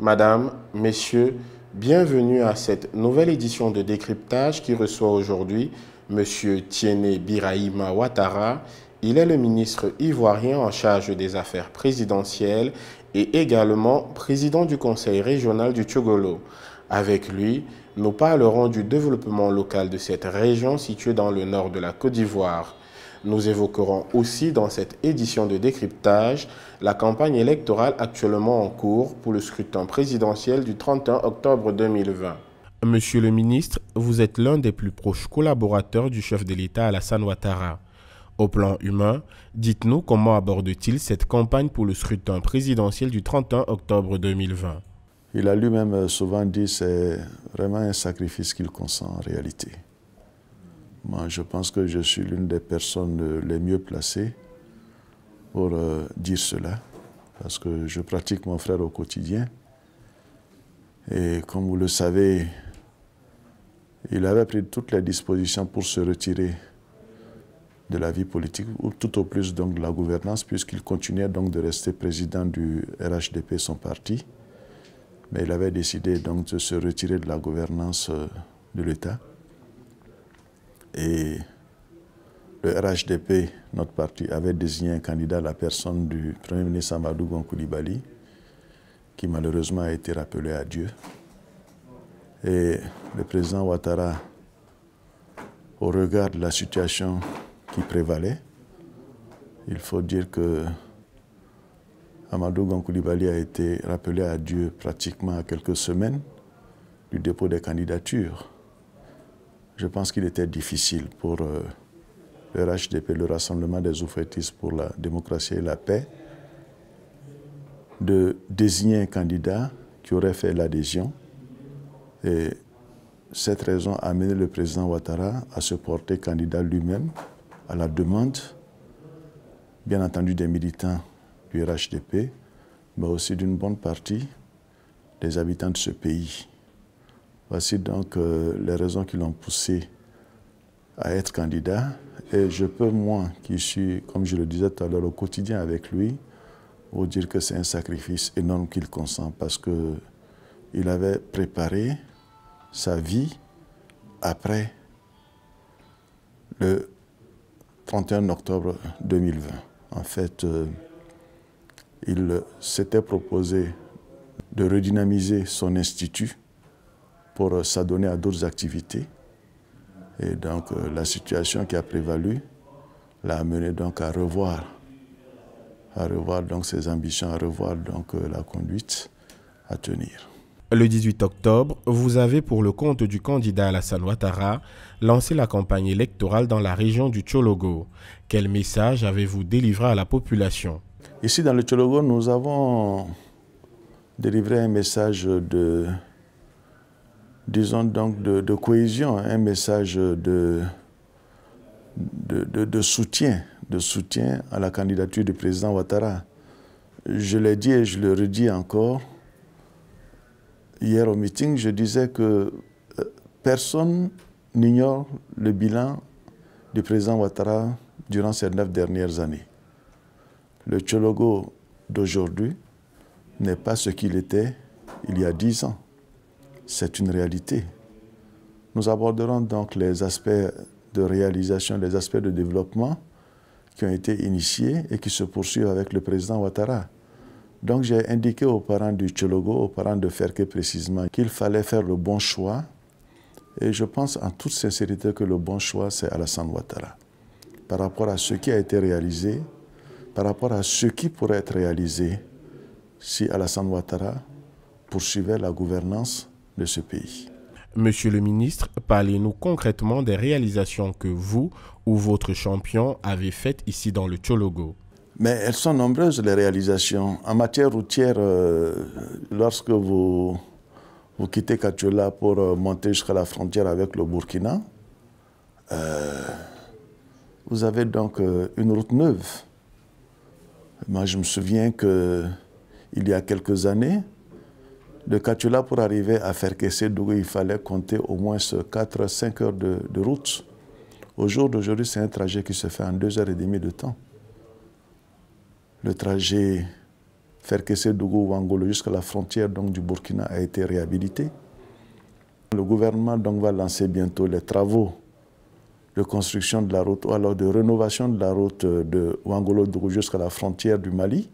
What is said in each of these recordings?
Madame, Messieurs, bienvenue à cette nouvelle édition de décryptage qui reçoit aujourd'hui M. Tiene Birahima Ouattara. Il est le ministre ivoirien en charge des affaires présidentielles et également président du conseil régional du Tchogolo. Avec lui, nous parlerons du développement local de cette région située dans le nord de la Côte d'Ivoire. Nous évoquerons aussi dans cette édition de décryptage la campagne électorale actuellement en cours pour le scrutin présidentiel du 31 octobre 2020. Monsieur le ministre, vous êtes l'un des plus proches collaborateurs du chef de l'État Alassane Ouattara. Au plan humain, dites-nous comment aborde-t-il cette campagne pour le scrutin présidentiel du 31 octobre 2020 Il a lui-même souvent dit c'est vraiment un sacrifice qu'il consent en réalité. Moi, je pense que je suis l'une des personnes les mieux placées pour euh, dire cela, parce que je pratique mon frère au quotidien. Et comme vous le savez, il avait pris toutes les dispositions pour se retirer de la vie politique, ou tout au plus donc de la gouvernance, puisqu'il continuait donc de rester président du RHDP, son parti. Mais il avait décidé donc de se retirer de la gouvernance euh, de l'État. Et le RHDP, notre parti, avait désigné un candidat à la personne du Premier ministre Amadou Gonkoulibaly, qui malheureusement a été rappelé à Dieu. Et le président Ouattara, au regard de la situation qui prévalait, il faut dire que Amadou Gonkoulibaly a été rappelé à Dieu pratiquement à quelques semaines du dépôt des candidatures. Je pense qu'il était difficile pour euh, le RHDP, le Rassemblement des Oufretistes pour la démocratie et la paix, de désigner un candidat qui aurait fait l'adhésion. Et cette raison a amené le président Ouattara à se porter candidat lui-même à la demande, bien entendu, des militants du RHDP, mais aussi d'une bonne partie des habitants de ce pays. Voici donc euh, les raisons qui l'ont poussé à être candidat. Et je peux, moi, qui suis, comme je le disais tout à l'heure, au quotidien avec lui, vous dire que c'est un sacrifice énorme qu'il consent parce qu'il avait préparé sa vie après le 31 octobre 2020. En fait, euh, il s'était proposé de redynamiser son institut pour euh, s'adonner à d'autres activités. Et donc euh, la situation qui a prévalu l'a amené donc à revoir, à revoir donc ses ambitions, à revoir donc euh, la conduite à tenir. Le 18 octobre, vous avez, pour le compte du candidat Alassane Ouattara, lancé la campagne électorale dans la région du Tchologo. Quel message avez-vous délivré à la population Ici, dans le Tchologo, nous avons délivré un message de disons donc, de, cohésion, hein, un message de, de, soutien, de soutien à la candidature du président Ouattara. Je l'ai dit et je le redis encore. Hier au meeting, je disais que euh, personne n'ignore le bilan du président Ouattara durant ces neuf dernières années. Le Tchologo d'aujourd'hui n'est pas ce qu'il était il y a dix ans c'est une réalité. Nous aborderons donc les aspects de réalisation, les aspects de développement qui ont été initiés et qui se poursuivent avec le président Ouattara. Donc j'ai indiqué aux parents du Tchologo, aux parents de Ferke précisément, qu'il fallait faire le bon choix. Et je pense en toute sincérité que le bon choix, c'est Alassane Ouattara. Par rapport à ce qui a été réalisé, par rapport à ce qui pourrait être réalisé si Alassane Ouattara poursuivait la gouvernance de ce pays. Monsieur le ministre, parlez-nous concrètement des réalisations que vous ou votre champion avez faites ici dans le Tchologo. Mais elles sont nombreuses les réalisations. En matière routière, euh, lorsque vous, vous quittez Katiola pour euh, monter jusqu'à la frontière avec le Burkina, euh, vous avez donc une route neuve. Moi, je me souviens qu'il y a quelques années, de Katula pour arriver à Ferkessé-Dougou, il fallait compter au moins 4-5 heures de, route. Au jour d'aujourd'hui, c'est un trajet qui se fait en 2h30 de temps. Le trajet Ferkessé-Dougou-Wangolo jusqu'à la frontière donc, du Burkina a été réhabilité. Le gouvernement donc, va lancer bientôt les travaux de construction de la route, ou alors de rénovation de la route de Wangolo-Dougou jusqu'à la frontière du Mali.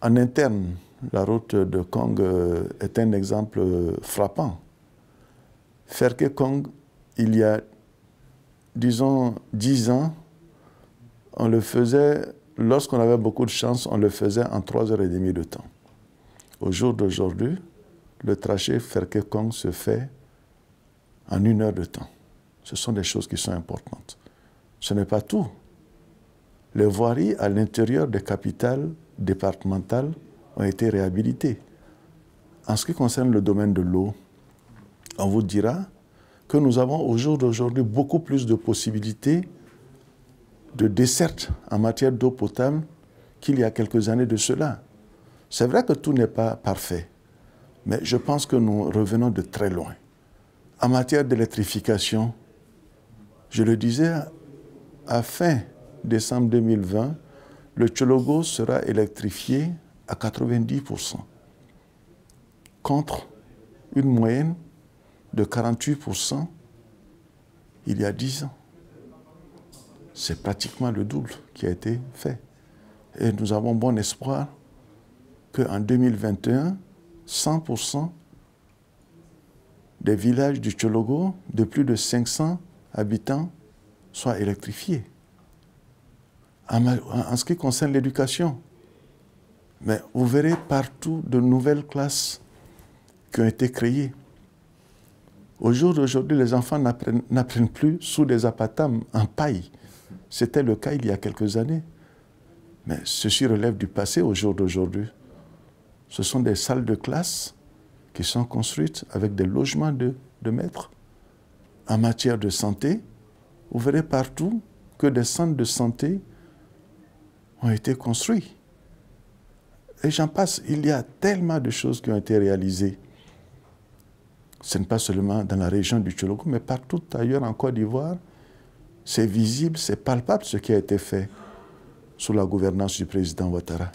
En interne, la route de Kong euh, est un exemple euh, frappant. Ferke Kong, il y a, disons, dix ans, on le faisait, lorsqu'on avait beaucoup de chance, on le faisait en trois heures et demie de temps. Au jour d'aujourd'hui, le trajet Ferke Kong se fait en une heure de temps. Ce sont des choses qui sont importantes. Ce n'est pas tout. Les voiries à l'intérieur des capitales départementales ont été réhabilités. En ce qui concerne le domaine de l'eau, on vous dira que nous avons au jour d'aujourd'hui beaucoup plus de possibilités de dessert en matière d'eau potable qu'il y a quelques années de cela. C'est vrai que tout n'est pas parfait, mais je pense que nous revenons de très loin. En matière d'électrification, je le disais, à fin décembre 2020, le Chologo sera électrifié à 90% contre une moyenne de 48% il y a 10 ans. C'est pratiquement le double qui a été fait. Et nous avons bon espoir qu'en 2021, 100% des villages du Chologo de plus de 500 habitants soient électrifiés. En, ce qui concerne l'éducation, mais vous verrez partout de nouvelles classes qui ont été créées. Au jour d'aujourd'hui, les enfants n'apprennent plus sous des apatames en paille. C'était le cas il y a quelques années. Mais ceci relève du passé au jour d'aujourd'hui. Ce sont des salles de classe qui sont construites avec des logements de, de maîtres. En matière de santé, vous verrez partout que des centres de santé ont été construits et j'en passe, il y a tellement de choses qui ont été réalisées. Ce n'est pas seulement dans la région du Tchologo, mais partout ailleurs en Côte d'Ivoire, c'est visible, c'est palpable ce qui a été fait sous la gouvernance du président Ouattara.